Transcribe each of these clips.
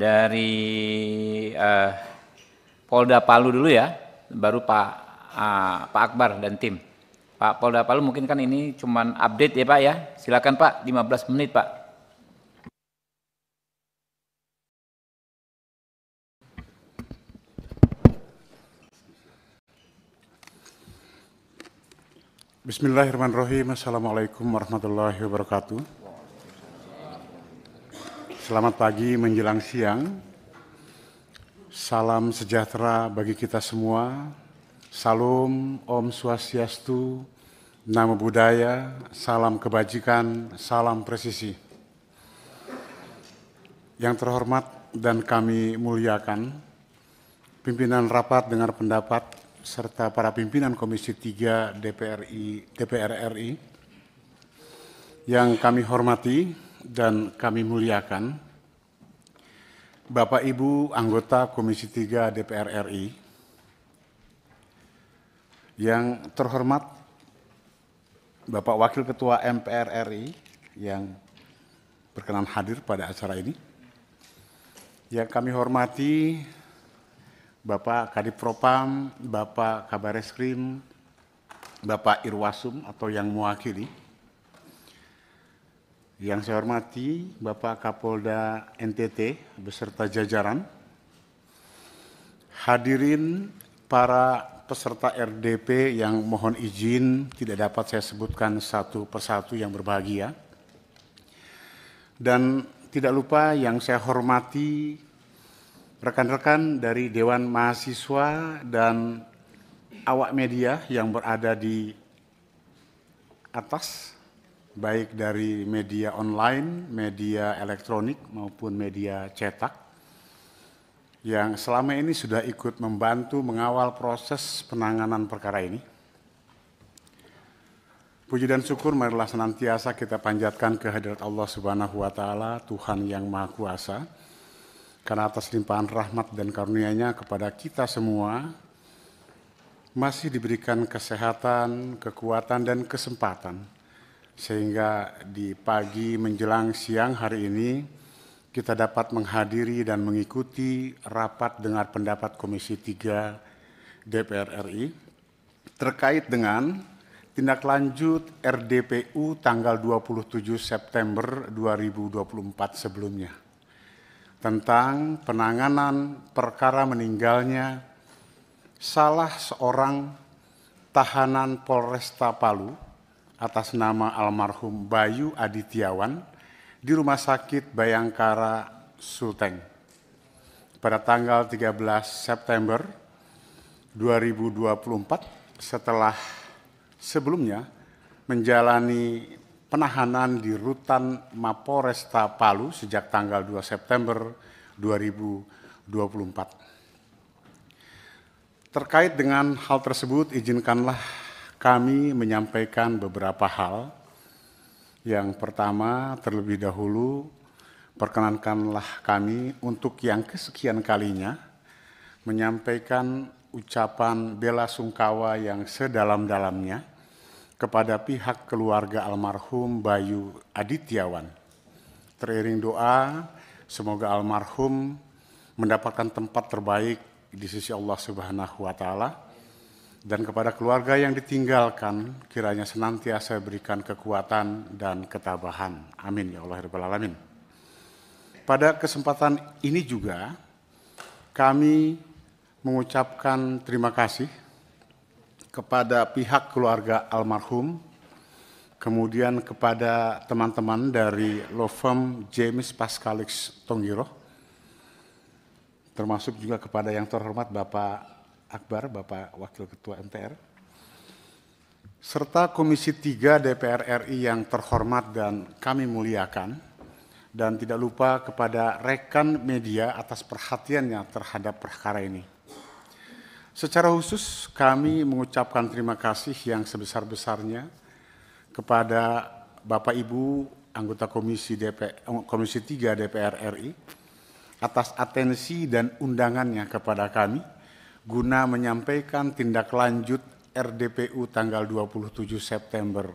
dari uh, Polda Palu dulu ya, baru Pak uh, Pak Akbar dan tim. Pak Polda Palu mungkin kan ini cuman update ya Pak ya. Silakan Pak, 15 menit Pak. Bismillahirrahmanirrahim. Assalamualaikum warahmatullahi wabarakatuh. Selamat pagi menjelang siang. Salam sejahtera bagi kita semua. Salam Om Swastiastu, nama budaya, salam kebajikan, salam presisi. Yang terhormat dan kami muliakan, pimpinan rapat dengar pendapat serta para pimpinan Komisi 3 DPRI, DPR RI yang kami hormati dan kami muliakan. Bapak Ibu anggota Komisi 3 DPR RI, yang terhormat Bapak Wakil Ketua MPR RI yang berkenan hadir pada acara ini, yang kami hormati Bapak Propam, Bapak Kabareskrim, Bapak Irwasum atau yang mewakili, yang saya hormati Bapak Kapolda NTT beserta jajaran, hadirin para peserta RDP yang mohon izin tidak dapat saya sebutkan satu persatu yang berbahagia. Dan tidak lupa yang saya hormati rekan-rekan dari Dewan Mahasiswa dan awak media yang berada di atas baik dari media online, media elektronik maupun media cetak yang selama ini sudah ikut membantu mengawal proses penanganan perkara ini. Puji dan syukur marilah senantiasa kita panjatkan kehadirat Allah Subhanahu wa taala, Tuhan yang Maha Kuasa. Karena atas limpahan rahmat dan karunia-Nya kepada kita semua masih diberikan kesehatan, kekuatan dan kesempatan sehingga di pagi menjelang siang hari ini kita dapat menghadiri dan mengikuti rapat dengar pendapat Komisi 3 DPR RI terkait dengan tindak lanjut RDPU tanggal 27 September 2024 sebelumnya tentang penanganan perkara meninggalnya salah seorang tahanan Polresta Palu atas nama almarhum Bayu Adityawan di Rumah Sakit Bayangkara Sulteng pada tanggal 13 September 2024 setelah sebelumnya menjalani penahanan di rutan Resta Palu sejak tanggal 2 September 2024. Terkait dengan hal tersebut, izinkanlah kami menyampaikan beberapa hal. Yang pertama, terlebih dahulu, perkenankanlah kami untuk yang kesekian kalinya menyampaikan ucapan bela sungkawa yang sedalam-dalamnya kepada pihak keluarga almarhum Bayu Adityawan. Teriring doa, semoga almarhum mendapatkan tempat terbaik di sisi Allah Subhanahu wa taala dan kepada keluarga yang ditinggalkan kiranya senantiasa berikan kekuatan dan ketabahan. Amin ya Allah ya Rabbal Alamin. Pada kesempatan ini juga kami mengucapkan terima kasih kepada pihak keluarga almarhum, kemudian kepada teman-teman dari law firm James Pascalix Tongiro, termasuk juga kepada yang terhormat Bapak Akbar, Bapak Wakil Ketua MPR, serta Komisi 3 DPR RI yang terhormat dan kami muliakan, dan tidak lupa kepada rekan media atas perhatiannya terhadap perkara ini. Secara khusus kami mengucapkan terima kasih yang sebesar-besarnya kepada Bapak Ibu anggota Komisi DP, eh, Komisi 3 DPR RI atas atensi dan undangannya kepada kami guna menyampaikan tindak lanjut RDPU tanggal 27 September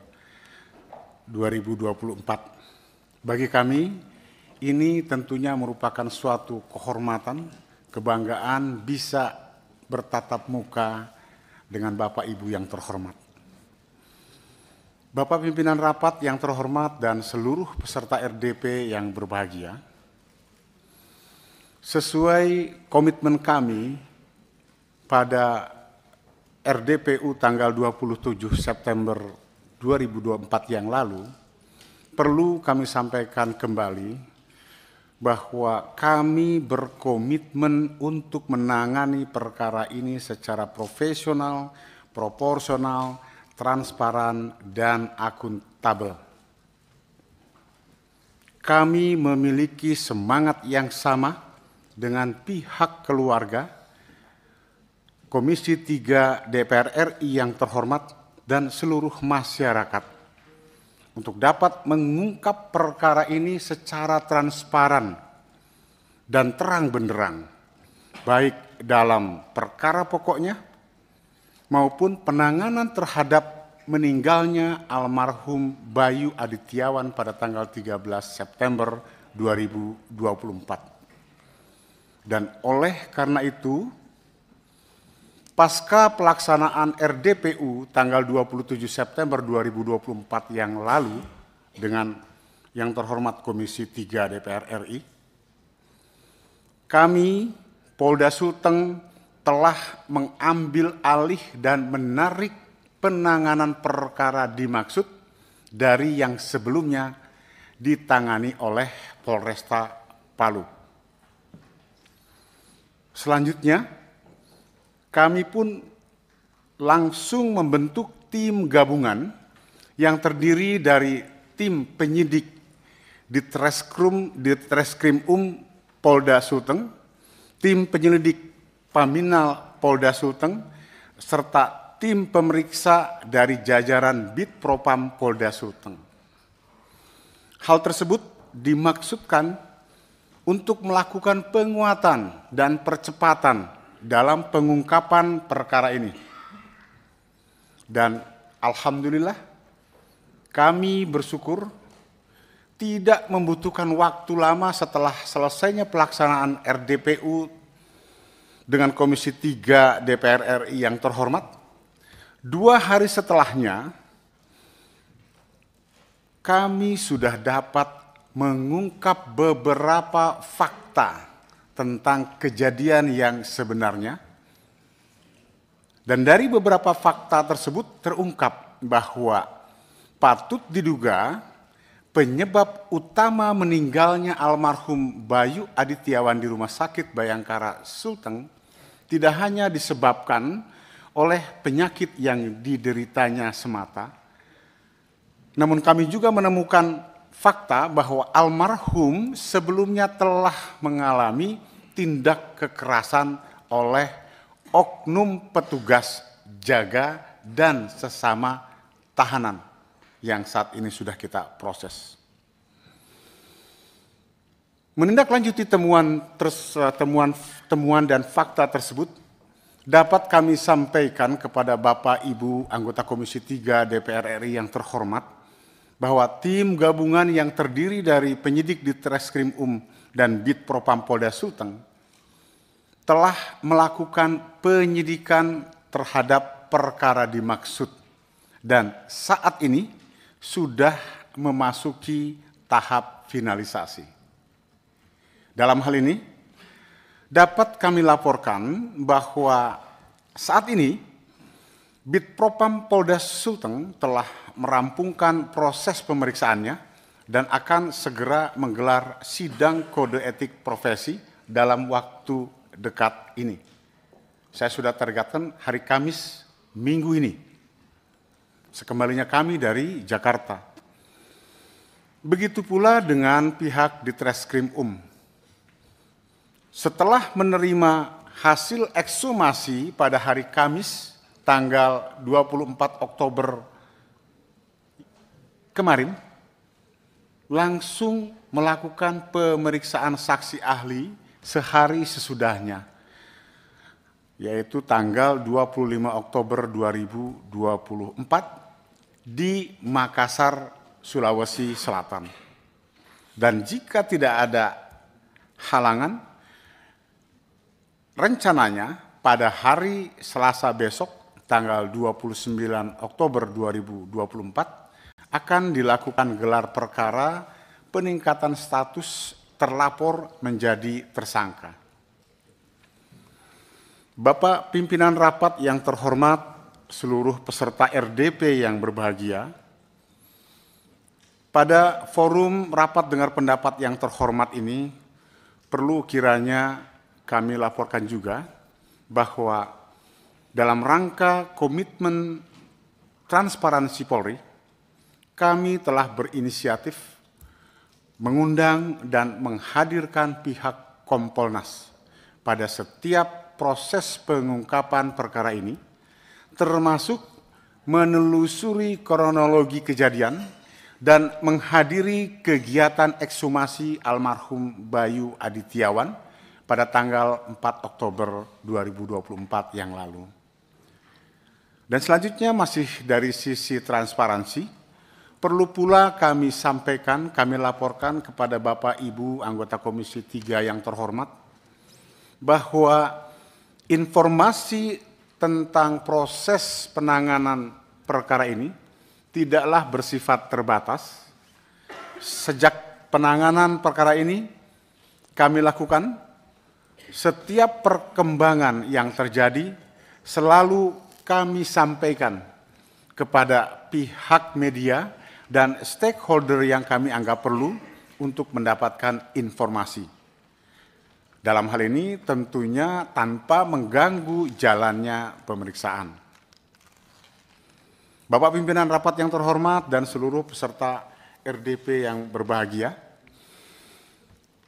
2024. Bagi kami, ini tentunya merupakan suatu kehormatan, kebanggaan bisa bertatap muka dengan Bapak Ibu yang terhormat. Bapak pimpinan rapat yang terhormat dan seluruh peserta RDP yang berbahagia, sesuai komitmen kami pada RDPU tanggal 27 September 2024 yang lalu, perlu kami sampaikan kembali bahwa kami berkomitmen untuk menangani perkara ini secara profesional, proporsional, transparan, dan akuntabel. Kami memiliki semangat yang sama dengan pihak keluarga Komisi 3 DPR RI yang terhormat dan seluruh masyarakat untuk dapat mengungkap perkara ini secara transparan dan terang benderang, baik dalam perkara pokoknya maupun penanganan terhadap meninggalnya almarhum Bayu Adityawan pada tanggal 13 September 2024. Dan oleh karena itu, pasca pelaksanaan RDPU tanggal 27 September 2024 yang lalu dengan yang terhormat Komisi 3 DPR RI, kami Polda Sulteng telah mengambil alih dan menarik penanganan perkara dimaksud dari yang sebelumnya ditangani oleh Polresta Palu. Selanjutnya, kami pun langsung membentuk tim gabungan yang terdiri dari tim penyidik di Treskrim di Treskrim Um Polda Sulteng, tim penyelidik Paminal Polda Sulteng, serta tim pemeriksa dari jajaran Bit Propam Polda Sulteng. Hal tersebut dimaksudkan untuk melakukan penguatan dan percepatan dalam pengungkapan perkara ini. Dan alhamdulillah kami bersyukur tidak membutuhkan waktu lama setelah selesainya pelaksanaan RDPU dengan Komisi 3 DPR RI yang terhormat. Dua hari setelahnya, kami sudah dapat mengungkap beberapa fakta tentang kejadian yang sebenarnya. Dan dari beberapa fakta tersebut terungkap bahwa patut diduga penyebab utama meninggalnya almarhum Bayu Adityawan di Rumah Sakit Bayangkara Sulteng tidak hanya disebabkan oleh penyakit yang dideritanya semata, namun kami juga menemukan fakta bahwa almarhum sebelumnya telah mengalami tindak kekerasan oleh oknum petugas jaga dan sesama tahanan yang saat ini sudah kita proses. Menindaklanjuti temuan eh, temuan temuan dan fakta tersebut dapat kami sampaikan kepada Bapak Ibu anggota Komisi 3 DPR RI yang terhormat bahwa tim gabungan yang terdiri dari penyidik di Treskrim Um dan Bid Propam Polda Sulteng telah melakukan penyidikan terhadap perkara dimaksud dan saat ini sudah memasuki tahap finalisasi. Dalam hal ini dapat kami laporkan bahwa saat ini Propam Polda Sulteng telah merampungkan proses pemeriksaannya dan akan segera menggelar sidang kode etik profesi dalam waktu dekat ini. Saya sudah tergatkan hari Kamis minggu ini. Sekembalinya kami dari Jakarta. Begitu pula dengan pihak di Treskrim Um. Setelah menerima hasil ekshumasi pada hari Kamis tanggal 24 Oktober kemarin langsung melakukan pemeriksaan saksi ahli sehari sesudahnya yaitu tanggal 25 Oktober 2024 di Makassar, Sulawesi Selatan. Dan jika tidak ada halangan, rencananya pada hari Selasa besok tanggal 29 Oktober 2024 akan dilakukan gelar perkara peningkatan status terlapor menjadi tersangka. Bapak pimpinan rapat yang terhormat, seluruh peserta RDP yang berbahagia, pada forum rapat dengar pendapat yang terhormat ini, perlu kiranya kami laporkan juga bahwa dalam rangka komitmen transparansi Polri, kami telah berinisiatif mengundang dan menghadirkan pihak Kompolnas pada setiap proses pengungkapan perkara ini, termasuk menelusuri kronologi kejadian dan menghadiri kegiatan ekshumasi almarhum Bayu Adityawan pada tanggal 4 Oktober 2024 yang lalu. Dan selanjutnya masih dari sisi transparansi, perlu pula kami sampaikan, kami laporkan kepada Bapak Ibu anggota Komisi 3 yang terhormat, bahwa informasi tentang proses penanganan perkara ini tidaklah bersifat terbatas. Sejak penanganan perkara ini kami lakukan, setiap perkembangan yang terjadi selalu kami sampaikan kepada pihak media dan stakeholder yang kami anggap perlu untuk mendapatkan informasi. Dalam hal ini tentunya tanpa mengganggu jalannya pemeriksaan. Bapak pimpinan rapat yang terhormat dan seluruh peserta RDP yang berbahagia.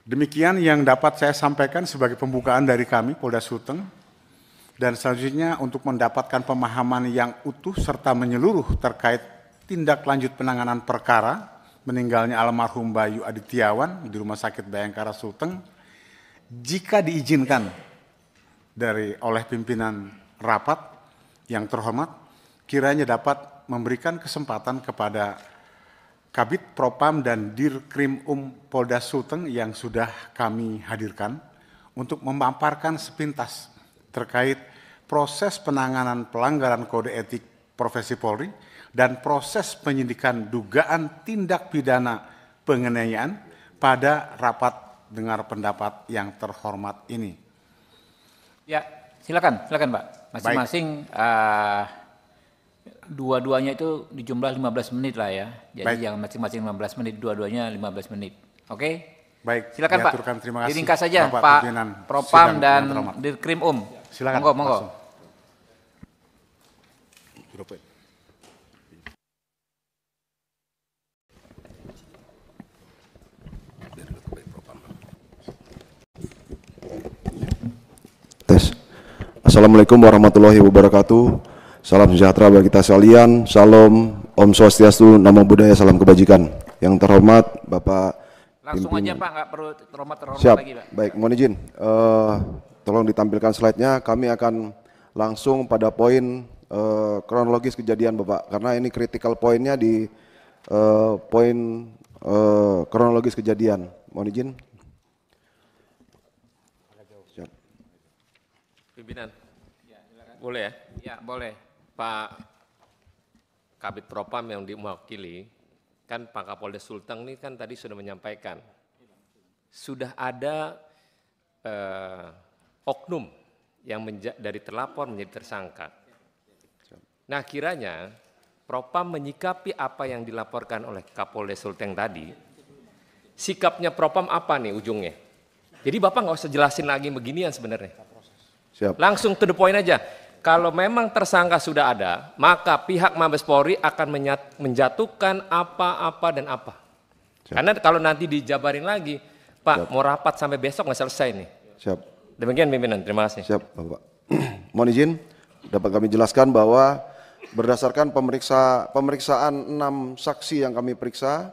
Demikian yang dapat saya sampaikan sebagai pembukaan dari kami Polda Suteng dan selanjutnya untuk mendapatkan pemahaman yang utuh serta menyeluruh terkait tindak lanjut penanganan perkara meninggalnya almarhum Bayu Adityawan di Rumah Sakit Bayangkara Sulteng jika diizinkan dari oleh pimpinan rapat yang terhormat kiranya dapat memberikan kesempatan kepada Kabit Propam dan Dirkrim Um Polda Sulteng yang sudah kami hadirkan untuk memaparkan sepintas terkait proses penanganan pelanggaran kode etik profesi Polri dan proses penyidikan dugaan tindak pidana penganiayaan pada rapat dengar pendapat yang terhormat ini. Ya, silakan, silakan Pak. Masing-masing uh, dua-duanya itu dijumlah 15 menit lah ya. Jadi Baik. yang masing-masing 15 menit, dua-duanya 15 menit. Oke? Okay? Baik. Silakan Pak. Terima kasih. Diringkas saja Pak Propam dan Dirkrim Um silakan. Monggo, monggo. Ya? Tes. Assalamualaikum warahmatullahi wabarakatuh. Salam sejahtera bagi kita sekalian. Salam Om Swastiastu, Namo Buddhaya, Salam Kebajikan. Yang terhormat Bapak Langsung Pimpin. aja Pak, nggak perlu terhormat terhormat lagi Pak. Baik, mohon izin. Uh, Tolong ditampilkan slide-nya, kami akan langsung pada poin uh, kronologis kejadian Bapak, karena ini critical poinnya di uh, poin uh, kronologis kejadian. Mohon izin. Pimpinan, Pimpinan, boleh ya? Ya, boleh. Pak Kabit Propam yang diwakili, kan Pak Kapolda Sultan ini kan tadi sudah menyampaikan, sudah ada oknum yang dari terlapor menjadi tersangka. Nah kiranya Propam menyikapi apa yang dilaporkan oleh Kapolres Sulteng tadi, sikapnya Propam apa nih ujungnya? Jadi Bapak nggak usah jelasin lagi beginian sebenarnya. Siap. Langsung to the point aja. Kalau memang tersangka sudah ada, maka pihak Mabes Polri akan menyat menjatuhkan apa-apa dan apa. Siap. Karena kalau nanti dijabarin lagi, Pak Siap. mau rapat sampai besok nggak selesai nih. Siap Demikian pimpinan, terima kasih. Siap, Bapak. Mohon izin dapat kami jelaskan bahwa berdasarkan pemeriksa pemeriksaan enam saksi yang kami periksa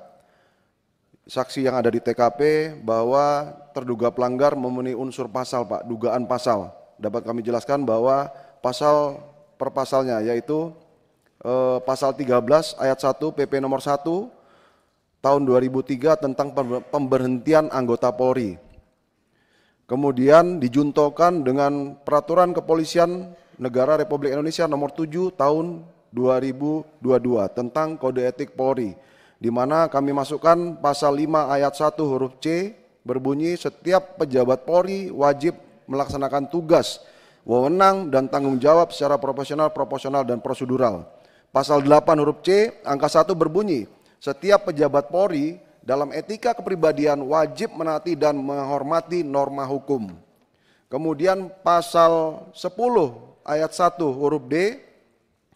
saksi yang ada di TKP bahwa terduga pelanggar memenuhi unsur pasal Pak, dugaan pasal. Dapat kami jelaskan bahwa pasal per pasalnya yaitu eh, pasal 13 ayat 1 PP nomor 1 tahun 2003 tentang pemberhentian anggota Polri kemudian dijuntokan dengan peraturan kepolisian negara Republik Indonesia nomor 7 tahun 2022 tentang kode etik Polri di mana kami masukkan pasal 5 ayat 1 huruf C berbunyi setiap pejabat Polri wajib melaksanakan tugas, wewenang dan tanggung jawab secara profesional, proporsional dan prosedural. Pasal 8 huruf C angka 1 berbunyi setiap pejabat Polri dalam etika kepribadian wajib menati dan menghormati norma hukum. Kemudian pasal 10 ayat 1 huruf D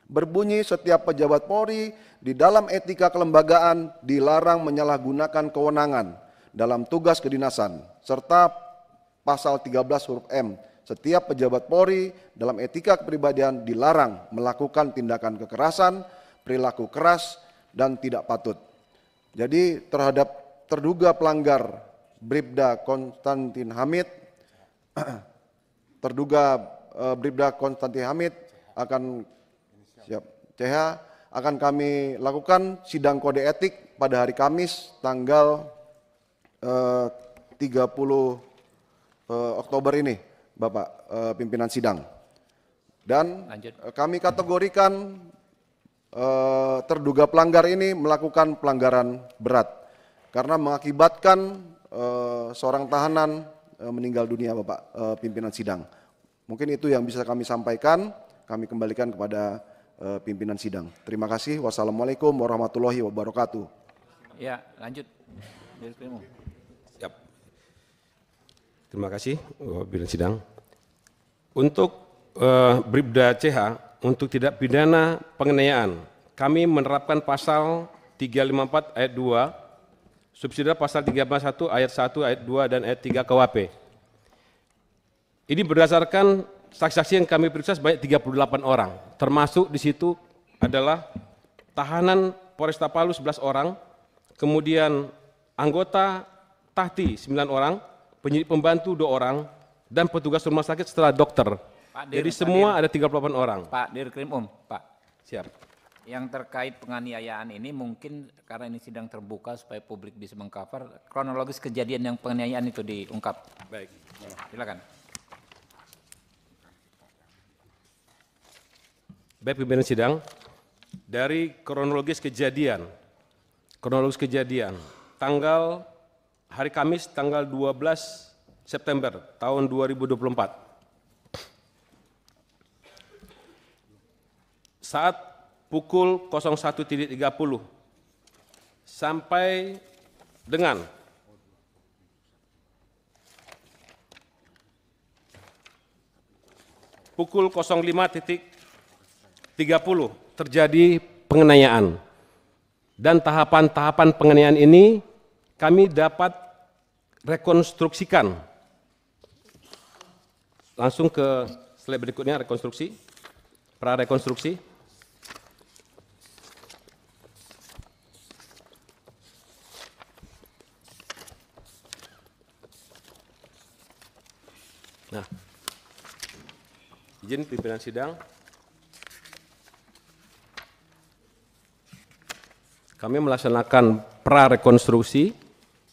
berbunyi setiap pejabat Polri di dalam etika kelembagaan dilarang menyalahgunakan kewenangan dalam tugas kedinasan serta pasal 13 huruf M setiap pejabat Polri dalam etika kepribadian dilarang melakukan tindakan kekerasan, perilaku keras dan tidak patut. Jadi terhadap terduga pelanggar Bribda Konstantin Hamid, terduga eh, Bribda Konstantin Hamid akan siap CH akan kami lakukan sidang kode etik pada hari Kamis tanggal eh, 30 eh, Oktober ini, Bapak eh, pimpinan sidang. Dan Lanjut. kami kategorikan Eh, terduga pelanggar ini melakukan pelanggaran berat karena mengakibatkan eh, seorang tahanan eh, meninggal dunia Bapak pimpinan sidang. Mungkin itu yang bisa kami sampaikan, kami kembalikan kepada pimpinan sidang. Terima kasih. Wassalamualaikum warahmatullahi wabarakatuh. Ya, lanjut. Siap. Terima kasih, pimpinan sidang. Untuk uh, Bribda CH untuk tidak pidana pengenayaan. Kami menerapkan pasal 354 ayat 2, subsidi pasal 351 ayat 1, ayat 2, dan ayat 3 KWP. Ini berdasarkan saksi-saksi yang kami periksa sebanyak 38 orang, termasuk di situ adalah tahanan Polresta Palu 11 orang, kemudian anggota Tahti 9 orang, penyidik pembantu 2 orang, dan petugas rumah sakit setelah dokter Pak Dir, Jadi semua Pak Dir. ada 38 orang. Pak Dirkrim um Pak. Siap. Yang terkait penganiayaan ini mungkin karena ini sidang terbuka supaya publik bisa mengcover kronologis kejadian yang penganiayaan itu diungkap. Baik. Silakan. Baik pimpinan sidang, dari kronologis kejadian, kronologis kejadian, tanggal hari Kamis tanggal 12 September tahun 2024 saat pukul 01.30 sampai dengan pukul 05.30 terjadi pengenayaan. Dan tahapan-tahapan pengenayaan ini kami dapat rekonstruksikan. Langsung ke slide berikutnya rekonstruksi, prarekonstruksi. rekonstruksi Izin pimpinan sidang. Kami melaksanakan prarekonstruksi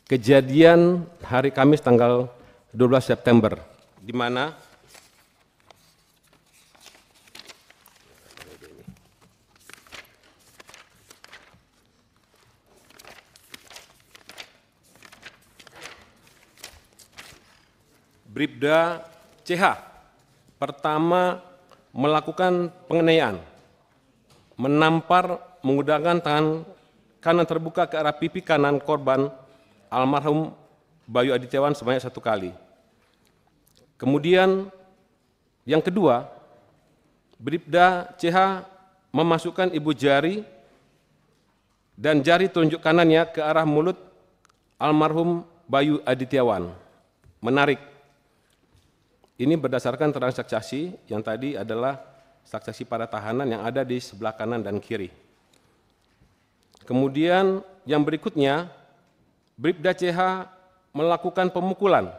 kejadian hari Kamis tanggal 12 September di mana Bribda CH pertama melakukan pengenayaan, menampar menggunakan tangan kanan terbuka ke arah pipi kanan korban almarhum Bayu Adityawan sebanyak satu kali. Kemudian yang kedua, Bribda CH memasukkan ibu jari dan jari telunjuk kanannya ke arah mulut almarhum Bayu Adityawan. Menarik ini berdasarkan transaksi yang tadi adalah transaksi para tahanan yang ada di sebelah kanan dan kiri. Kemudian yang berikutnya, Bribda CH melakukan pemukulan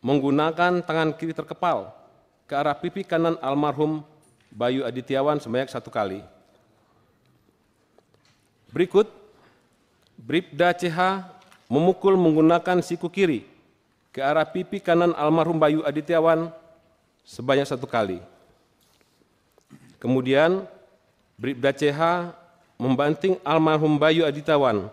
menggunakan tangan kiri terkepal ke arah pipi kanan almarhum Bayu Adityawan sebanyak satu kali. Berikut, Bribda CH memukul menggunakan siku kiri ke arah pipi kanan almarhum Bayu Adityawan sebanyak satu kali. Kemudian Bribda CH membanting almarhum Bayu Adityawan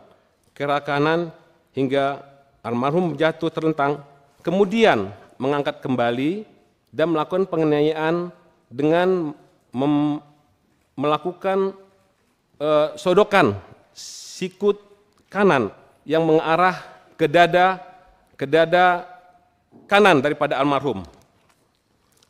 ke arah kanan hingga almarhum jatuh terlentang, kemudian mengangkat kembali dan melakukan penganiayaan dengan melakukan e, sodokan sikut kanan yang mengarah ke dada ke dada kanan daripada almarhum.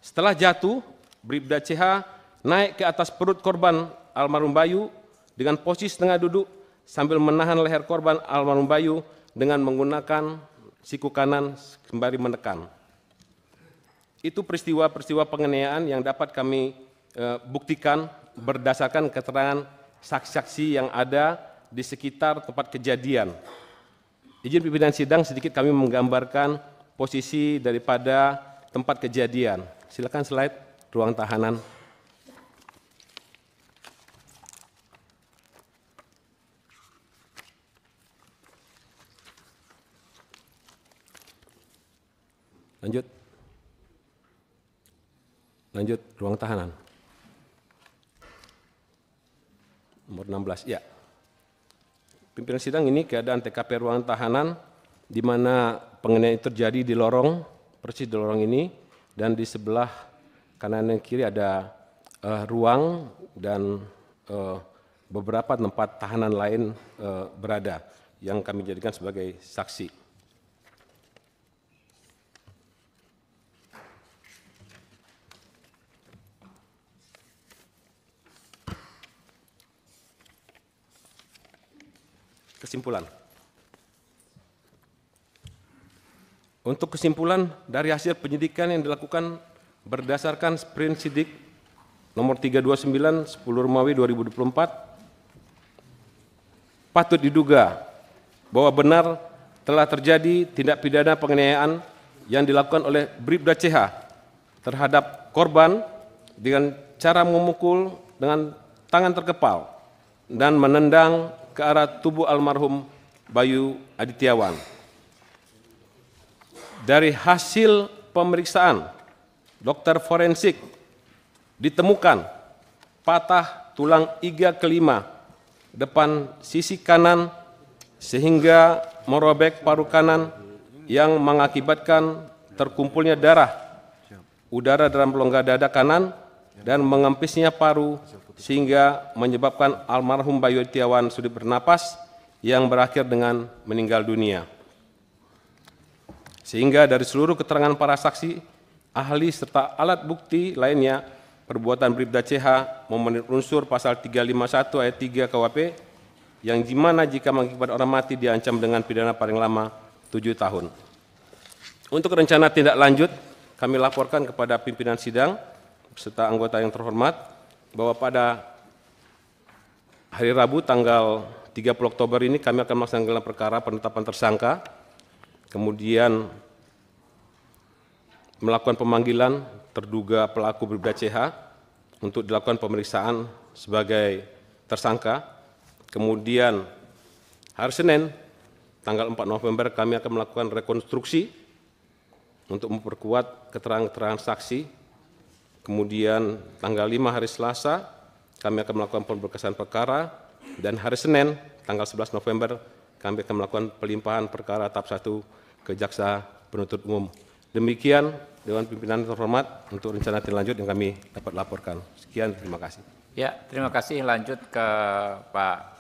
Setelah jatuh, Bribda CH naik ke atas perut korban almarhum Bayu dengan posisi setengah duduk sambil menahan leher korban almarhum Bayu dengan menggunakan siku kanan sembari menekan. Itu peristiwa-peristiwa penganiayaan yang dapat kami e, buktikan berdasarkan keterangan saksi-saksi yang ada di sekitar tempat kejadian izin pimpinan sidang sedikit kami menggambarkan posisi daripada tempat kejadian. Silakan slide ruang tahanan. Lanjut. Lanjut, ruang tahanan. Nomor 16, ya. Pimpinan sidang ini keadaan TKP ruangan tahanan di mana penganiayaan terjadi di lorong, persis di lorong ini, dan di sebelah kanan dan kiri ada uh, ruang dan uh, beberapa tempat tahanan lain uh, berada yang kami jadikan sebagai saksi. kesimpulan. Untuk kesimpulan dari hasil penyidikan yang dilakukan berdasarkan sprint sidik nomor 329 10 Romawi 2024 patut diduga bahwa benar telah terjadi tindak pidana penganiayaan yang dilakukan oleh Bribda CH terhadap korban dengan cara memukul dengan tangan terkepal dan menendang ke arah tubuh almarhum Bayu Adityawan. Dari hasil pemeriksaan, dokter forensik ditemukan patah tulang iga kelima depan sisi kanan sehingga merobek paru kanan yang mengakibatkan terkumpulnya darah udara dalam rongga dada kanan dan mengempisnya paru sehingga menyebabkan almarhum Bayu Tiawan sulit bernapas yang berakhir dengan meninggal dunia. Sehingga dari seluruh keterangan para saksi, ahli serta alat bukti lainnya, perbuatan Bribda CH memenuhi unsur pasal 351 ayat 3 KWP yang dimana jika mengakibat orang mati diancam dengan pidana paling lama 7 tahun. Untuk rencana tindak lanjut, kami laporkan kepada pimpinan sidang beserta anggota yang terhormat, bahwa pada hari Rabu tanggal 30 Oktober ini kami akan melaksanakan perkara penetapan tersangka, kemudian melakukan pemanggilan terduga pelaku berbeda CH untuk dilakukan pemeriksaan sebagai tersangka. Kemudian hari Senin tanggal 4 November kami akan melakukan rekonstruksi untuk memperkuat keterangan-keterangan saksi Kemudian tanggal 5 hari Selasa kami akan melakukan pemberkasan perkara dan hari Senin tanggal 11 November kami akan melakukan pelimpahan perkara tahap 1 ke jaksa penuntut umum. Demikian Dewan Pimpinan terhormat untuk rencana tindak lanjut yang kami dapat laporkan. Sekian, terima kasih. Ya, terima kasih. Lanjut ke Pak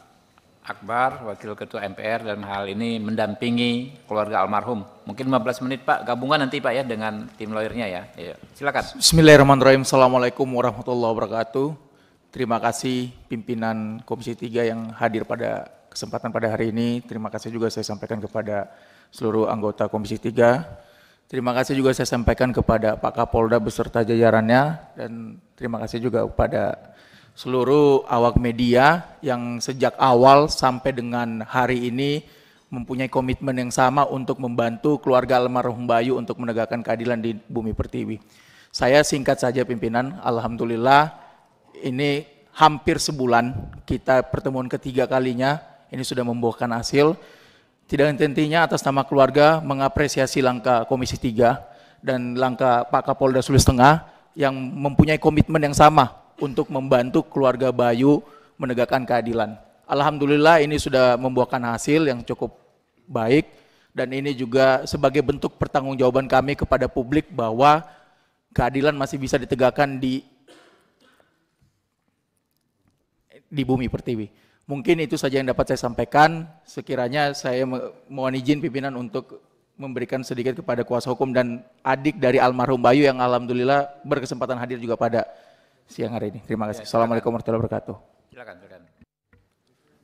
Akbar, Wakil Ketua MPR dan hal ini mendampingi keluarga almarhum. Mungkin 15 menit Pak, gabungan nanti Pak ya dengan tim lawyernya ya. Ayo, iya. silakan. Bismillahirrahmanirrahim. Assalamualaikum warahmatullahi wabarakatuh. Terima kasih pimpinan Komisi 3 yang hadir pada kesempatan pada hari ini. Terima kasih juga saya sampaikan kepada seluruh anggota Komisi 3. Terima kasih juga saya sampaikan kepada Pak Kapolda beserta jajarannya dan terima kasih juga kepada seluruh awak media yang sejak awal sampai dengan hari ini mempunyai komitmen yang sama untuk membantu keluarga almarhum Bayu untuk menegakkan keadilan di bumi pertiwi. Saya singkat saja pimpinan, alhamdulillah ini hampir sebulan kita pertemuan ketiga kalinya ini sudah membuahkan hasil. Tidak intinya atas nama keluarga mengapresiasi langkah Komisi 3 dan langkah Pak Kapolda Sulawesi Tengah yang mempunyai komitmen yang sama untuk membantu keluarga Bayu menegakkan keadilan. Alhamdulillah ini sudah membuahkan hasil yang cukup baik dan ini juga sebagai bentuk pertanggungjawaban kami kepada publik bahwa keadilan masih bisa ditegakkan di di bumi pertiwi. Mungkin itu saja yang dapat saya sampaikan. Sekiranya saya mohon izin pimpinan untuk memberikan sedikit kepada kuasa hukum dan adik dari almarhum Bayu yang alhamdulillah berkesempatan hadir juga pada siang hari ini. Terima ya, kasih. Ya, Assalamualaikum warahmatullahi wabarakatuh. Silakan, silakan.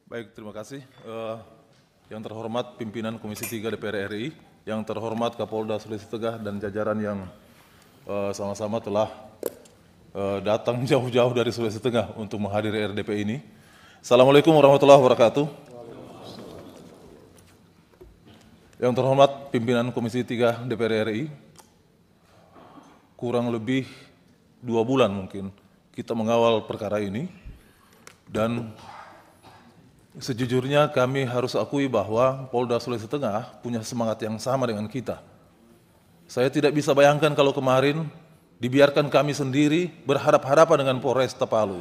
Baik, terima kasih. Uh, yang terhormat pimpinan Komisi 3 DPR RI, yang terhormat Kapolda Sulawesi Tengah dan jajaran yang eh, sama-sama uh, telah uh, datang jauh-jauh dari Sulawesi Tengah untuk menghadiri RDP ini. Assalamualaikum warahmatullahi wabarakatuh. Yang terhormat pimpinan Komisi 3 DPR RI, kurang lebih dua bulan mungkin kita mengawal perkara ini dan sejujurnya kami harus akui bahwa Polda Sulawesi Tengah punya semangat yang sama dengan kita. Saya tidak bisa bayangkan kalau kemarin dibiarkan kami sendiri berharap-harapan dengan Polres Tepalu.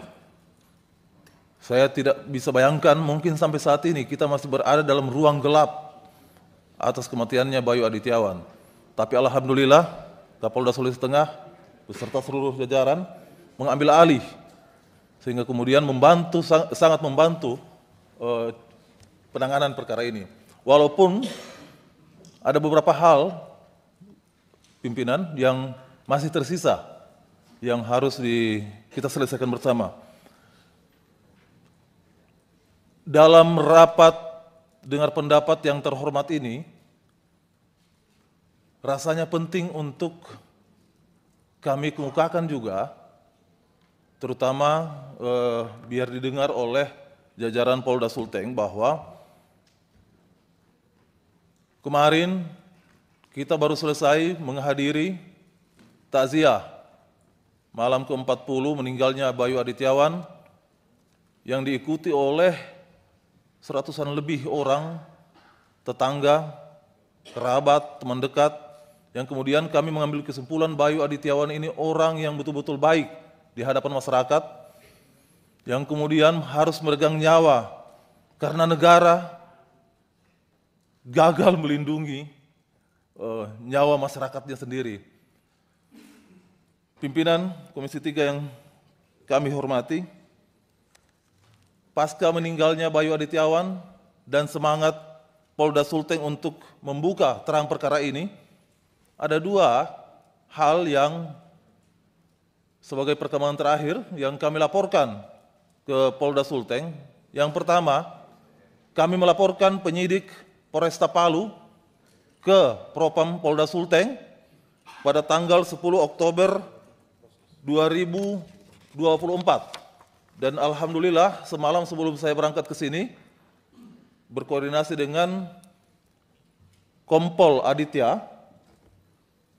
Saya tidak bisa bayangkan mungkin sampai saat ini kita masih berada dalam ruang gelap atas kematiannya Bayu Adityawan. Tapi alhamdulillah Kapolda Sulawesi Tengah beserta seluruh jajaran mengambil alih sehingga kemudian membantu sangat membantu uh, penanganan perkara ini. Walaupun ada beberapa hal pimpinan yang masih tersisa yang harus di, kita selesaikan bersama. Dalam rapat dengar pendapat yang terhormat ini, rasanya penting untuk kami kemukakan juga terutama eh, biar didengar oleh jajaran Polda Sulteng bahwa kemarin kita baru selesai menghadiri takziah malam ke-40 meninggalnya Bayu Adityawan yang diikuti oleh seratusan lebih orang tetangga, kerabat, teman dekat yang kemudian kami mengambil kesimpulan Bayu Adityawan ini orang yang betul-betul baik di hadapan masyarakat yang kemudian harus meregang nyawa karena negara gagal melindungi uh, nyawa masyarakatnya sendiri. Pimpinan Komisi tiga yang kami hormati, pasca meninggalnya Bayu Adityawan dan semangat Polda Sulteng untuk membuka terang perkara ini, ada dua hal yang sebagai perkembangan terakhir yang kami laporkan ke Polda Sulteng. Yang pertama, kami melaporkan penyidik Poresta Palu ke Propam Polda Sulteng pada tanggal 10 Oktober 2024. Dan alhamdulillah semalam sebelum saya berangkat ke sini berkoordinasi dengan Kompol Aditya,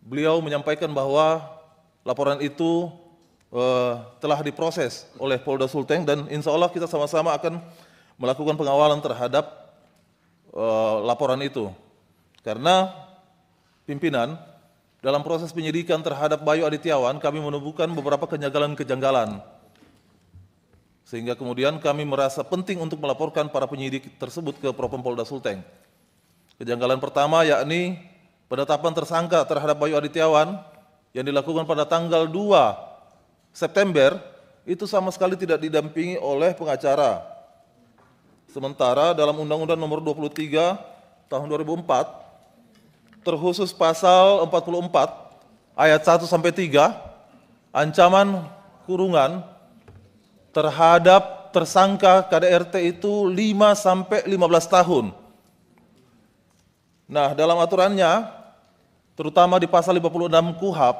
beliau menyampaikan bahwa laporan itu Eh, telah diproses oleh Polda Sulteng dan insya Allah kita sama-sama akan melakukan pengawalan terhadap uh, laporan itu. Karena pimpinan dalam proses penyidikan terhadap Bayu Adityawan kami menemukan beberapa kejanggalan-kejanggalan. Sehingga kemudian kami merasa penting untuk melaporkan para penyidik tersebut ke Propam Polda Sulteng. Kejanggalan pertama yakni penetapan tersangka terhadap Bayu Adityawan yang dilakukan pada tanggal 2 September itu sama sekali tidak didampingi oleh pengacara. Sementara dalam Undang-Undang Nomor 23 Tahun 2004 terkhusus pasal 44 ayat 1 sampai 3 ancaman kurungan terhadap tersangka KDRT itu 5 sampai 15 tahun. Nah, dalam aturannya terutama di pasal 56 KUHAP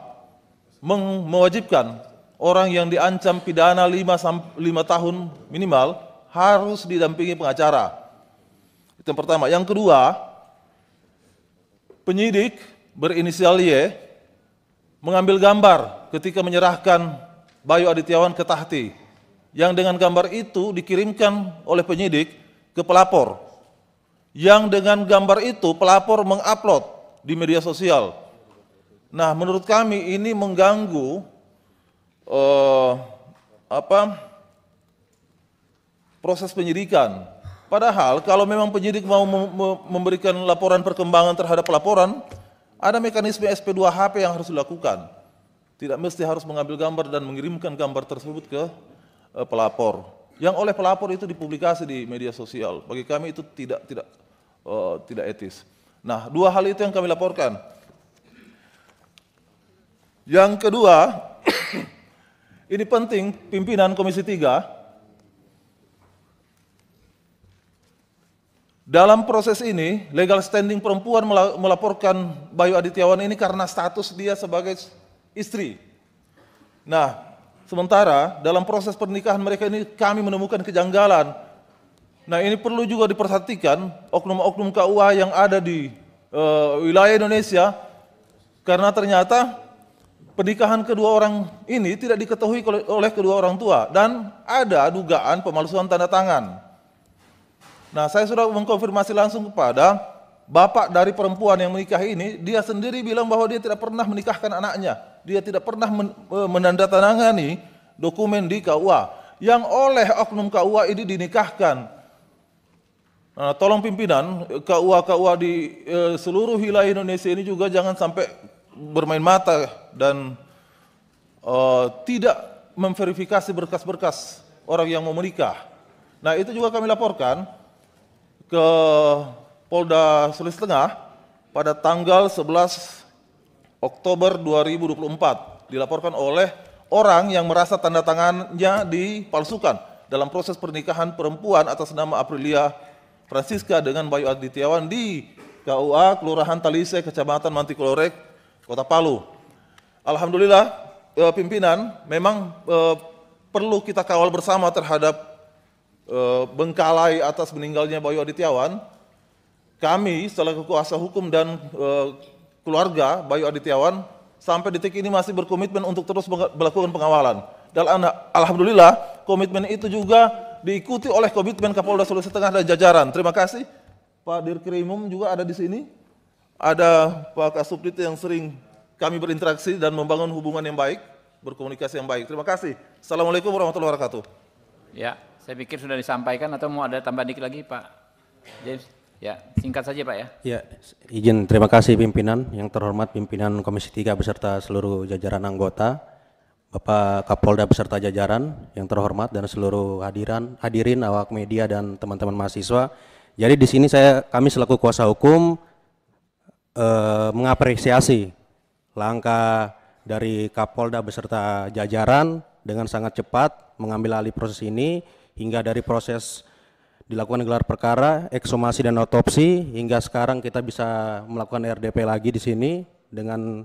mewajibkan orang yang diancam pidana 5, tahun minimal harus didampingi pengacara. Itu yang pertama. Yang kedua, penyidik berinisial Y mengambil gambar ketika menyerahkan Bayu Adityawan ke Tahti. Yang dengan gambar itu dikirimkan oleh penyidik ke pelapor. Yang dengan gambar itu pelapor mengupload di media sosial. Nah, menurut kami ini mengganggu uh, apa proses penyidikan. Padahal kalau memang penyidik mau memberikan laporan perkembangan terhadap laporan, ada mekanisme SP2HP yang harus dilakukan. Tidak mesti harus mengambil gambar dan mengirimkan gambar tersebut ke eh, pelapor. Yang oleh pelapor itu dipublikasi di media sosial. Bagi kami itu tidak tidak uh, tidak etis. Nah, dua hal itu yang kami laporkan. Yang kedua, ini penting pimpinan Komisi 3 Dalam proses ini, legal standing perempuan melaporkan Bayu Adityawan ini karena status dia sebagai istri. Nah, sementara dalam proses pernikahan mereka ini kami menemukan kejanggalan. Nah, ini perlu juga diperhatikan oknum-oknum KUA yang ada di uh, wilayah Indonesia karena ternyata pernikahan kedua orang ini tidak diketahui oleh kedua orang tua dan ada dugaan pemalsuan tanda tangan. Nah, saya sudah mengkonfirmasi langsung kepada bapak dari perempuan yang menikah ini, dia sendiri bilang bahwa dia tidak pernah menikahkan anaknya. Dia tidak pernah e, menandatangani dokumen di KUA yang oleh oknum KUA ini dinikahkan. Nah, tolong pimpinan KUA-KUA di e, seluruh wilayah Indonesia ini juga jangan sampai bermain mata dan uh, tidak memverifikasi berkas-berkas orang yang mau menikah. Nah itu juga kami laporkan ke Polda Sulawesi Tengah pada tanggal 11 Oktober 2024 dilaporkan oleh orang yang merasa tanda tangannya dipalsukan dalam proses pernikahan perempuan atas nama Aprilia Francisca dengan Bayu Adityawan di KUA Kelurahan Talise, Kecamatan Mantikolorek, kota Palu. Alhamdulillah eh, pimpinan memang eh, perlu kita kawal bersama terhadap eh, bengkalai atas meninggalnya Bayu Adityawan. Kami selaku kuasa hukum dan eh, keluarga Bayu Adityawan sampai detik ini masih berkomitmen untuk terus melakukan pengawalan. Dan alhamdulillah komitmen itu juga diikuti oleh komitmen Kapolda Sulawesi Tengah dan jajaran. Terima kasih. Pak Dirkrimum juga ada di sini. Ada Pak Kasubdit yang sering kami berinteraksi dan membangun hubungan yang baik, berkomunikasi yang baik. Terima kasih. Assalamualaikum warahmatullahi wabarakatuh. Ya, saya pikir sudah disampaikan atau mau ada tambahan dikit lagi Pak James? Ya, singkat saja Pak ya. Ya, izin terima kasih pimpinan yang terhormat pimpinan Komisi 3 beserta seluruh jajaran anggota, Bapak Kapolda beserta jajaran yang terhormat dan seluruh hadiran, hadirin awak media dan teman-teman mahasiswa. Jadi di sini saya kami selaku kuasa hukum eh, mengapresiasi langkah dari Kapolda beserta jajaran dengan sangat cepat mengambil alih proses ini hingga dari proses dilakukan gelar perkara, eksomasi dan otopsi hingga sekarang kita bisa melakukan RDP lagi di sini dengan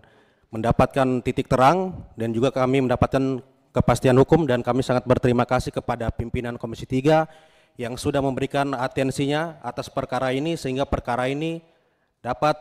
mendapatkan titik terang dan juga kami mendapatkan kepastian hukum dan kami sangat berterima kasih kepada pimpinan Komisi 3 yang sudah memberikan atensinya atas perkara ini sehingga perkara ini dapat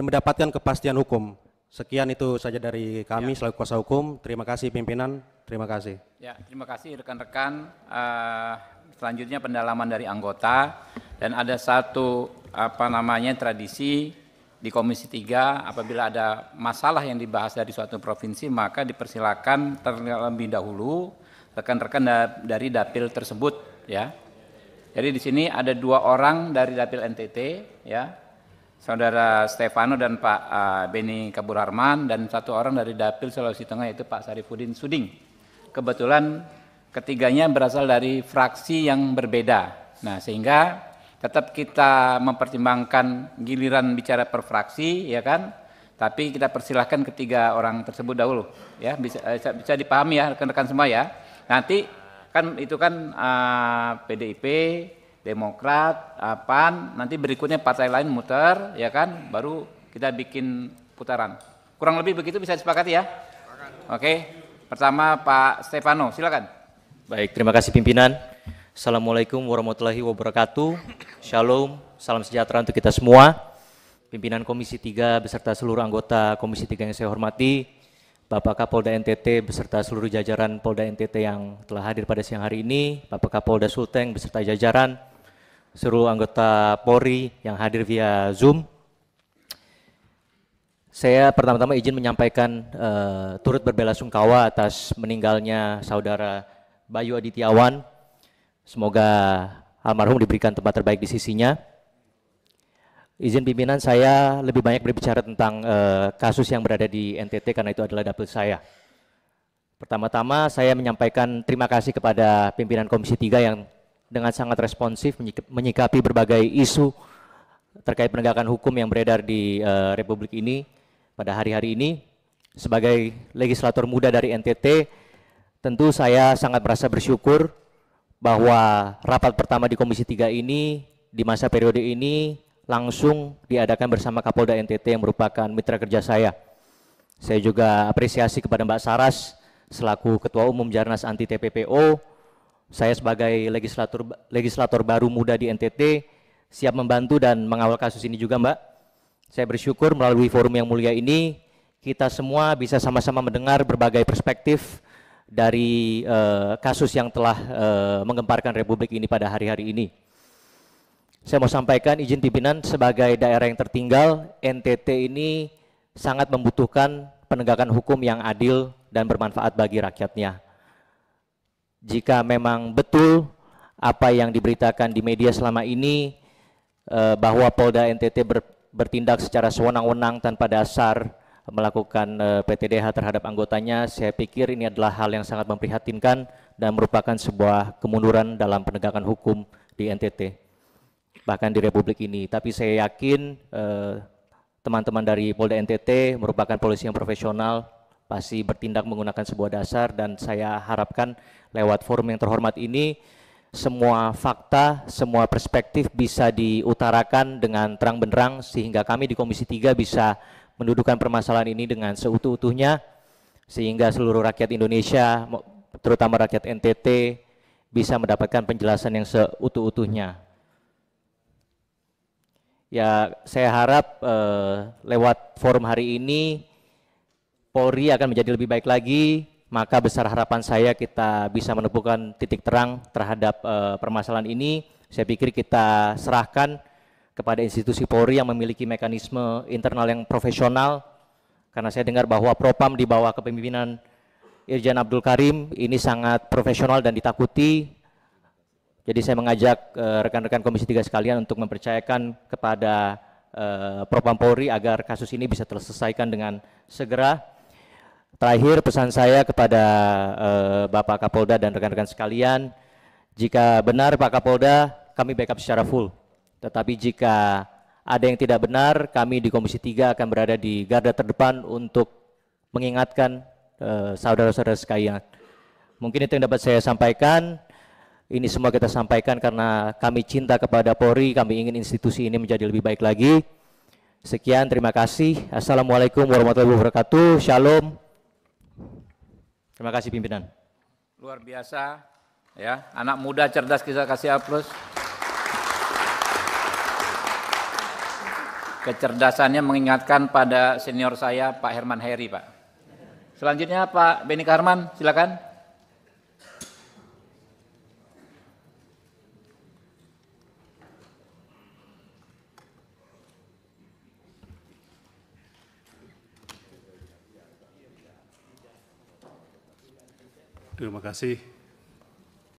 mendapatkan kepastian hukum. Sekian itu saja dari kami ya. selaku kuasa hukum. Terima kasih pimpinan. Terima kasih. Ya, terima kasih rekan-rekan. Uh, selanjutnya pendalaman dari anggota dan ada satu apa namanya tradisi di Komisi 3 apabila ada masalah yang dibahas dari suatu provinsi maka dipersilakan terlebih dahulu rekan-rekan dari dapil tersebut ya. Jadi di sini ada dua orang dari dapil NTT ya Saudara Stefano dan Pak uh, Beni Kaburarman dan satu orang dari Dapil Sulawesi Tengah yaitu Pak Sarifudin Suding. Kebetulan ketiganya berasal dari fraksi yang berbeda. Nah, sehingga tetap kita mempertimbangkan giliran bicara per fraksi ya kan? Tapi kita persilahkan ketiga orang tersebut dahulu ya bisa eh, bisa dipahami ya rekan-rekan semua ya. Nanti kan itu kan uh, eh, PDIP Demokrat, PAN, nanti berikutnya partai lain muter, ya kan? Baru kita bikin putaran. Kurang lebih begitu bisa disepakati ya? Oke, pertama Pak Stefano, silakan. Baik, terima kasih pimpinan. Assalamualaikum warahmatullahi wabarakatuh. Shalom, salam sejahtera untuk kita semua. Pimpinan Komisi 3 beserta seluruh anggota Komisi 3 yang saya hormati, Bapak Kapolda NTT beserta seluruh jajaran Polda NTT yang telah hadir pada siang hari ini, Bapak Kapolda Sulteng beserta jajaran, seluruh anggota Polri yang hadir via Zoom. Saya pertama-tama izin menyampaikan uh, turut berbela sungkawa atas meninggalnya saudara Bayu Adityawan. Semoga almarhum diberikan tempat terbaik di sisinya. Izin pimpinan saya lebih banyak berbicara tentang uh, kasus yang berada di NTT karena itu adalah dapil saya. Pertama-tama saya menyampaikan terima kasih kepada pimpinan Komisi 3 yang dengan sangat responsif menyikapi berbagai isu terkait penegakan hukum yang beredar di uh, Republik ini pada hari-hari ini. Sebagai legislator muda dari NTT, tentu saya sangat merasa bersyukur bahwa rapat pertama di Komisi 3 ini di masa periode ini langsung diadakan bersama Kapolda NTT yang merupakan mitra kerja saya. Saya juga apresiasi kepada Mbak Saras selaku Ketua Umum Jarnas Anti TPPO saya sebagai legislator legislator baru muda di NTT siap membantu dan mengawal kasus ini juga, Mbak. Saya bersyukur melalui forum yang mulia ini kita semua bisa sama-sama mendengar berbagai perspektif dari uh, kasus yang telah uh, menggemparkan Republik ini pada hari-hari ini. Saya mau sampaikan izin pimpinan sebagai daerah yang tertinggal, NTT ini sangat membutuhkan penegakan hukum yang adil dan bermanfaat bagi rakyatnya jika memang betul apa yang diberitakan di media selama ini eh, bahwa Polda NTT ber, bertindak secara sewenang-wenang tanpa dasar melakukan eh, PTDH terhadap anggotanya, saya pikir ini adalah hal yang sangat memprihatinkan dan merupakan sebuah kemunduran dalam penegakan hukum di NTT, bahkan di Republik ini. Tapi saya yakin eh, teman-teman eh, teman -teman dari Polda NTT merupakan polisi yang profesional pasti bertindak menggunakan sebuah dasar dan saya harapkan lewat forum yang terhormat ini semua fakta, semua perspektif bisa diutarakan dengan terang benderang sehingga kami di Komisi 3 bisa mendudukan permasalahan ini dengan seutuh-utuhnya sehingga seluruh rakyat Indonesia terutama rakyat NTT bisa mendapatkan penjelasan yang seutuh-utuhnya. Ya, saya harap eh, lewat forum hari ini Polri akan menjadi lebih baik lagi, maka besar harapan saya kita bisa menemukan titik terang terhadap uh, permasalahan ini. Saya pikir kita serahkan kepada institusi Polri yang memiliki mekanisme internal yang profesional, karena saya dengar bahwa Propam di bawah kepemimpinan Irjen Abdul Karim ini sangat profesional dan ditakuti. Jadi saya mengajak eh, rekan-rekan Komisi 3 sekalian untuk mempercayakan kepada uh, Propam Polri agar kasus ini bisa terselesaikan dengan segera Terakhir pesan saya kepada uh, Bapak Kapolda dan rekan-rekan sekalian, jika benar Pak Kapolda, kami backup secara full. Tetapi jika ada yang tidak benar, kami di Komisi 3 akan berada di garda terdepan untuk mengingatkan eh, saudara-saudara uh, sekalian. Mungkin itu yang dapat saya sampaikan. Ini semua kita sampaikan karena kami cinta kepada Polri, kami ingin institusi ini menjadi lebih baik lagi. Sekian, terima kasih. Assalamualaikum warahmatullahi wabarakatuh. Shalom. Terima kasih pimpinan. Luar biasa ya, anak muda cerdas kita kasih aplaus. Kecerdasannya mengingatkan pada senior saya Pak Herman Heri, Pak. Selanjutnya Pak Beni Karman, silakan. Terima kasih.